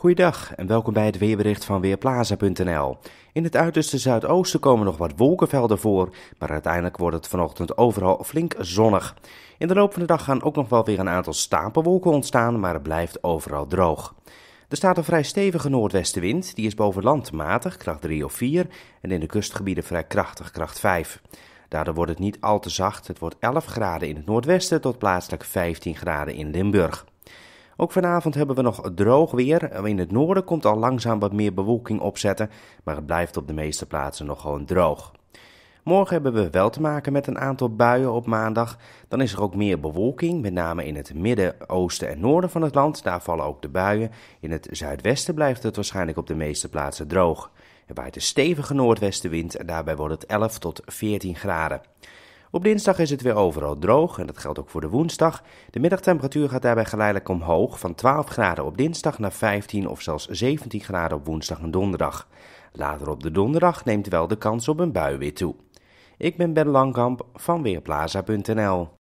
Goeiedag en welkom bij het weerbericht van Weerplaza.nl. In het uiterste zuidoosten komen nog wat wolkenvelden voor, maar uiteindelijk wordt het vanochtend overal flink zonnig. In de loop van de dag gaan ook nog wel weer een aantal stapelwolken ontstaan, maar het blijft overal droog. Er staat een vrij stevige noordwestenwind, die is boven land matig, kracht 3 of 4, en in de kustgebieden vrij krachtig, kracht 5. Daardoor wordt het niet al te zacht, het wordt 11 graden in het noordwesten tot plaatselijk 15 graden in Limburg. Ook vanavond hebben we nog droog weer. In het noorden komt al langzaam wat meer bewolking opzetten, maar het blijft op de meeste plaatsen nog gewoon droog. Morgen hebben we wel te maken met een aantal buien op maandag. Dan is er ook meer bewolking, met name in het midden, oosten en noorden van het land. Daar vallen ook de buien. In het zuidwesten blijft het waarschijnlijk op de meeste plaatsen droog. Er waait een stevige noordwestenwind en daarbij wordt het 11 tot 14 graden. Op dinsdag is het weer overal droog en dat geldt ook voor de woensdag. De middagtemperatuur gaat daarbij geleidelijk omhoog van 12 graden op dinsdag naar 15 of zelfs 17 graden op woensdag en donderdag. Later op de donderdag neemt wel de kans op een bui weer toe. Ik ben Ben Langkamp van Weerplaza.nl